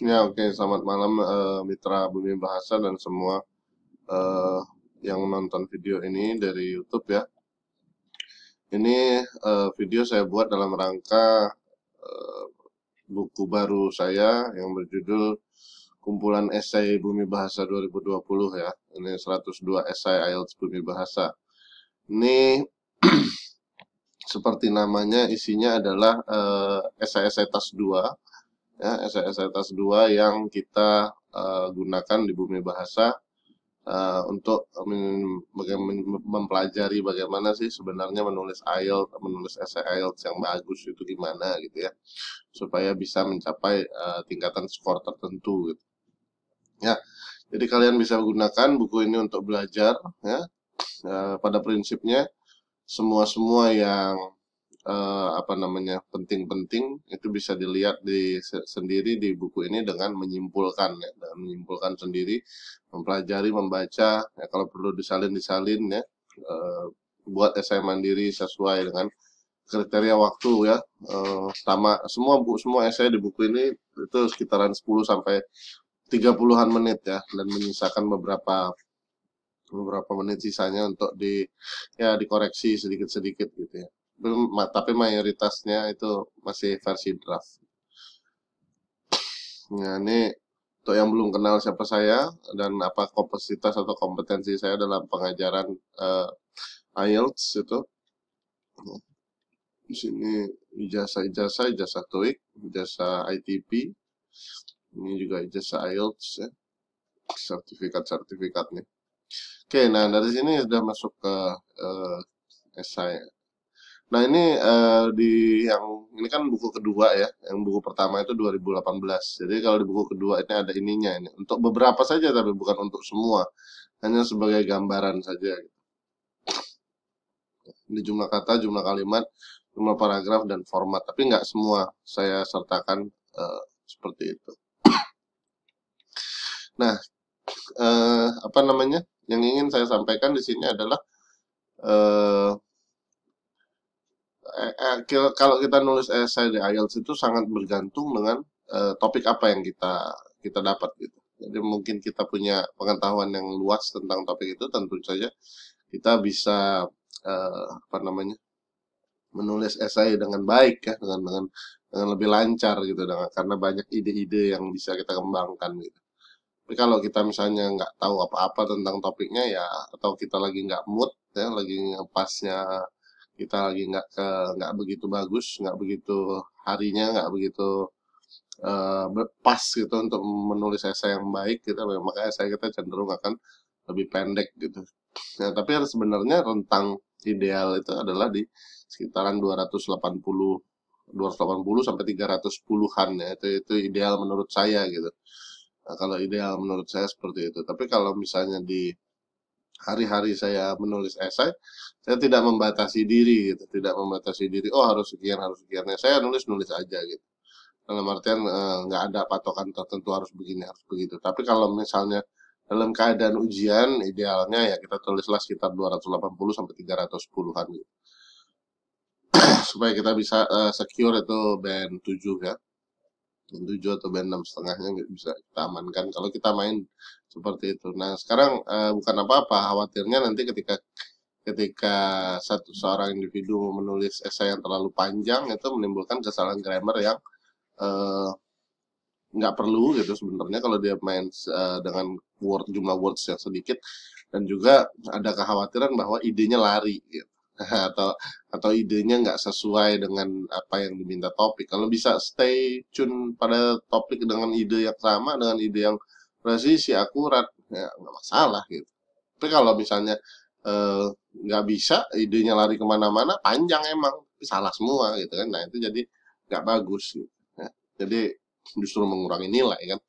Ya oke, okay. selamat malam uh, mitra Bumi Bahasa dan semua uh, yang nonton video ini dari YouTube ya. Ini uh, video saya buat dalam rangka uh, buku baru saya yang berjudul Kumpulan Esai Bumi Bahasa 2020 ya. Ini 102 esai IELTS Bumi Bahasa. Ini seperti namanya isinya adalah esai-esai uh, tas 2 ya SLS dua yang kita uh, gunakan di bumi bahasa uh, untuk mempelajari bagaimana sih sebenarnya menulis IELTS, menulis esai IELTS yang bagus itu gimana gitu ya, supaya bisa mencapai uh, tingkatan skor tertentu gitu. Ya, jadi kalian bisa gunakan buku ini untuk belajar ya. Uh, pada prinsipnya semua semua yang uh, apa namanya penting-penting itu bisa dilihat di se sendiri di buku ini dengan menyimpulkan ya dengan menyimpulkan sendiri mempelajari membaca ya kalau perlu disalin disalin ya uh, buat esai mandiri sesuai dengan kriteria waktu ya uh, sama semua bu semua esai di buku ini itu sekitaran 10 sampai 30-an menit ya dan menyisakan beberapa beberapa menit sisanya untuk di ya dikoreksi sedikit-sedikit gitu ya belum tapi mayoritasnya itu masih versi draft nah ini untuk yang belum kenal siapa saya dan apa kompositas atau kompetensi saya dalam pengajaran uh, IELTS itu di sini ijazah ijazah ijazah TOEIC ijazah ITP ini juga ijazah IELTS ya sertifikat sertifikatnya oke nah dari sini sudah masuk ke uh, eh, essay Nah ini uh, di yang ini kan buku kedua ya, yang buku pertama itu 2018. Jadi kalau di buku kedua ini ada ininya ini untuk beberapa saja tapi bukan untuk semua, hanya sebagai gambaran saja. Ini jumlah kata, jumlah kalimat, jumlah paragraf dan format, tapi nggak semua saya sertakan uh, seperti itu. nah, uh, apa namanya? Yang ingin saya sampaikan di sini adalah uh, eh, eh, kalau kita nulis esai di IELTS itu sangat bergantung dengan eh, topik apa yang kita kita dapat gitu. Jadi mungkin kita punya pengetahuan yang luas tentang topik itu tentu saja kita bisa eh, apa namanya menulis esai dengan baik ya dengan dengan dengan lebih lancar gitu dengan karena banyak ide-ide yang bisa kita kembangkan gitu. Tapi kalau kita misalnya nggak tahu apa-apa tentang topiknya ya atau kita lagi nggak mood ya lagi pasnya kita lagi nggak nggak begitu bagus nggak begitu harinya nggak begitu uh, eh, berpas gitu untuk menulis esai yang baik kita gitu. makanya esai kita cenderung akan lebih pendek gitu nah, tapi sebenarnya rentang ideal itu adalah di sekitaran 280 280 sampai 310-an ya itu itu ideal menurut saya gitu. Nah, kalau ideal menurut saya seperti itu. Tapi kalau misalnya di hari-hari saya menulis esai, saya tidak membatasi diri gitu, tidak membatasi diri. Oh harus sekian, harus sekian. Ya, saya nulis nulis aja gitu. Dalam artian eh, nggak eh, ada patokan tertentu harus begini, harus begitu. Tapi kalau misalnya dalam keadaan ujian, idealnya ya kita tulislah sekitar 280 sampai 310-an gitu. Supaya kita bisa uh, secure itu band 7 ya band 7 atau band 6 setengahnya nggak bisa kita amankan kalau kita main seperti itu. Nah sekarang uh, bukan apa-apa khawatirnya nanti ketika ketika satu seorang individu menulis esai yang terlalu panjang itu menimbulkan kesalahan grammar yang eh, nggak uh, perlu gitu sebenarnya kalau dia main uh, dengan word jumlah words yang sedikit dan juga ada kekhawatiran bahwa idenya lari gitu. atau atau idenya nggak sesuai dengan apa yang diminta topik. Kalau bisa stay tune pada topik dengan ide yang sama dengan ide yang presisi ya akurat, ya nggak masalah gitu. Tapi kalau misalnya nggak eh, nggak bisa, idenya lari kemana-mana, panjang emang, tapi salah semua gitu kan. Nah itu jadi nggak bagus gitu. Ya. Jadi justru mengurangi nilai kan.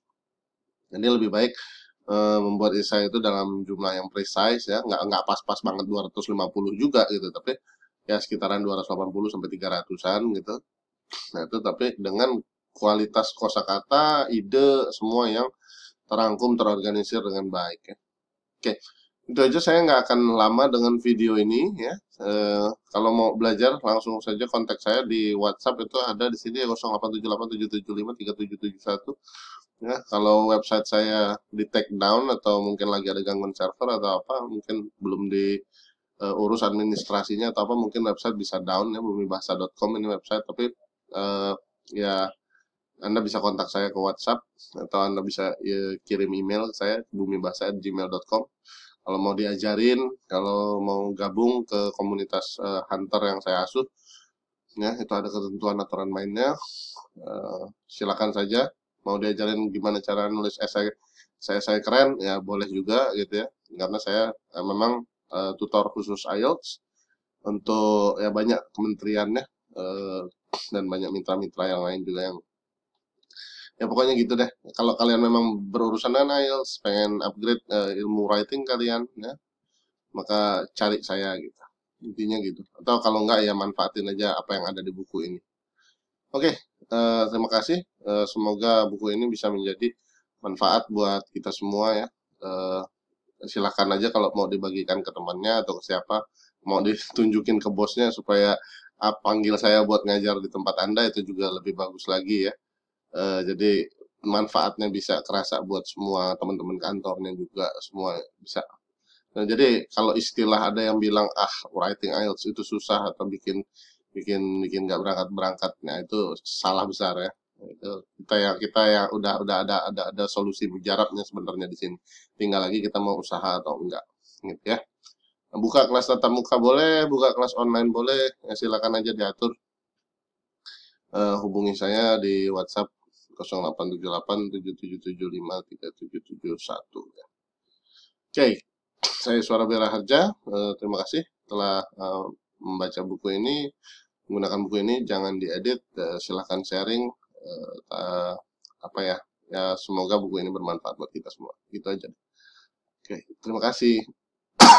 Jadi lebih baik Eh, membuat esai itu dalam jumlah yang precise ya nggak nggak pas-pas banget 250 juga gitu tapi ya sekitaran 280 sampai 300-an gitu nah itu tapi dengan kualitas kosakata ide semua yang terangkum terorganisir dengan baik ya oke itu aja saya nggak akan lama dengan video ini ya e, kalau mau belajar langsung saja kontak saya di WhatsApp itu ada di sini 087877537771 ya, Ya, kalau website saya di take down atau mungkin lagi ada gangguan server atau apa, mungkin belum di uh, urus administrasinya atau apa, mungkin website bisa down ya bumi bumibahasa.com ini website tapi uh, ya anda bisa kontak saya ke WhatsApp atau Anda bisa ya, kirim email ke saya bumibahasa@gmail.com. Kalau mau diajarin, kalau mau gabung ke komunitas uh, hunter yang saya asuh, ya itu ada ketentuan aturan mainnya. Uh, silakan saja mau diajarin gimana cara nulis esai saya saya keren ya boleh juga gitu ya karena saya ya, memang uh, tutor khusus IELTS untuk ya banyak kementeriannya uh, dan banyak mitra-mitra yang lain juga yang ya pokoknya gitu deh kalau kalian memang berurusan dengan IELTS pengen upgrade uh, ilmu writing kalian ya maka cari saya gitu intinya gitu atau kalau enggak ya manfaatin aja apa yang ada di buku ini Oke, okay, uh, eh, terima kasih. Uh, semoga buku ini bisa menjadi manfaat buat kita semua ya. Uh, silakan aja kalau mau dibagikan ke temannya atau ke siapa, mau ditunjukin ke bosnya supaya uh, panggil saya buat ngajar di tempat anda itu juga lebih bagus lagi ya. Uh, jadi manfaatnya bisa terasa buat semua teman-teman kantornya juga semua bisa. Nah, jadi kalau istilah ada yang bilang ah writing IELTS itu susah atau bikin bikin bikin nggak berangkat berangkatnya itu salah besar ya itu kita yang kita yang udah udah ada ada ada solusi mujarabnya sebenarnya di sini tinggal lagi kita mau usaha atau enggak gitu ya buka kelas tatap muka boleh buka kelas online boleh ya, silakan aja diatur uh, hubungi saya di WhatsApp 0878 7775 ya. Oke, saya Suara Bela Harja. Uh, terima kasih telah uh, membaca buku ini menggunakan buku ini jangan diedit eh, silahkan sharing eh, apa ya ya semoga buku ini bermanfaat buat kita semua gitu aja oke terima kasih